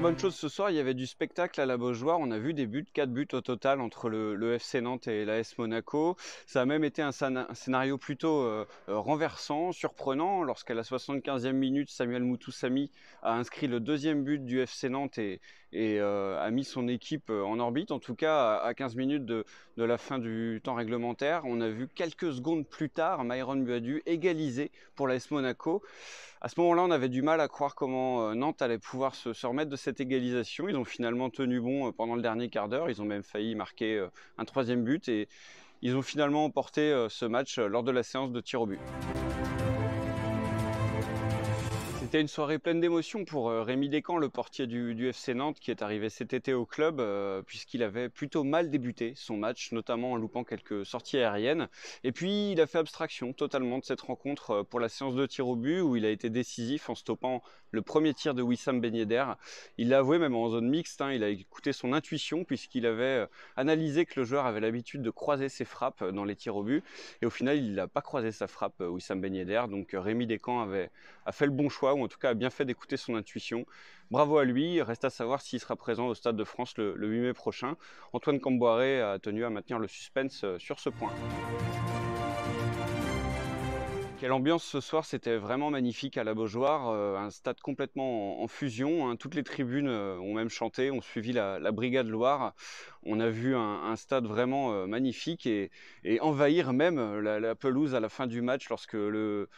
bonne chose ce soir. Il y avait du spectacle à la Beaujoire. On a vu des buts, 4 buts au total entre le, FC Nantes et l'AS Monaco. Ça a même été un, scénario plutôt euh, euh, renversant, surprenant, lorsqu'à la 75e minute, Samuel Moutoussami a inscrit le deuxième but du FC Nantes et, et euh, a mis son équipe en orbite. En tout cas, à 15 minutes de, la fin du temps réglementaire, on a vu quelques secondes plus tard Myron Buadu égaliser pour l'AS Monaco. À ce moment-là, on avait du mal à croire comment euh, Nantes allait pouvoir se, remettre de cette égalisation. Ils ont finalement tenu bon euh, pendant le dernier quart d'heure. Ils ont même failli marquer euh, un troisième but et ils ont finalement emporté ce match lors de la séance de tir au but. C'était une soirée pleine d'émotions pour euh, Rémi Descamps, le portier du, FC Nantes, qui est arrivé cet été au club, euh, puisqu'il avait plutôt mal débuté son match, notamment en loupant quelques sorties aériennes. Et puis, il a fait abstraction totalement de cette rencontre euh, pour la séance de tir au but, où il a été décisif en stoppant le premier tir de Wissam Ben Yedder. Il l'a avoué même en zone mixte, hein, il a écouté son intuition, puisqu'il avait analysé que le joueur avait l'habitude de croiser ses frappes dans les tirs au but. Et au final, il n'a pas croisé sa frappe, Wissam Ben Yedder. Donc, Rémi Descamps avait, a fait le bon choix ou en tout cas a bien fait d'écouter son intuition. Bravo à lui, il reste à savoir s'il sera présent au Stade de France le, 8 mai prochain. Antoine Camboiré a tenu à maintenir le suspense euh, sur ce point. Quelle ambiance ce soir, c'était vraiment magnifique à la Beaujoire, euh, un stade complètement en, fusion, hein. toutes les tribunes euh, ont même chanté, ont suivi la, Brigade Loire, on a vu un, stade vraiment magnifique et, envahir même la, pelouse à la fin du match lorsque le,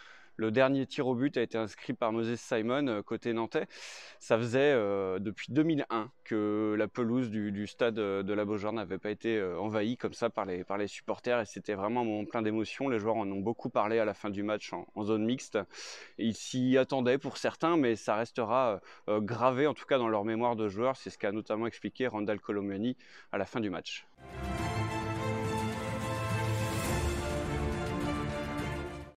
le dernier tir au but a été inscrit par Moses Simon euh, côté nantais. Ça faisait euh, depuis 2001 que la pelouse du, stade euh, de la Beaujoire n'avait pas été envahie comme ça par les, supporters et c'était vraiment un plein d'émotion. Les joueurs en ont beaucoup parlé à la fin du match en, zone mixte. Ils s'y attendaient pour certains, mais ça restera gravé en tout cas dans leur mémoire de joueurs. C'est ce qu'a notamment expliqué Randall Colomiani à la fin du match.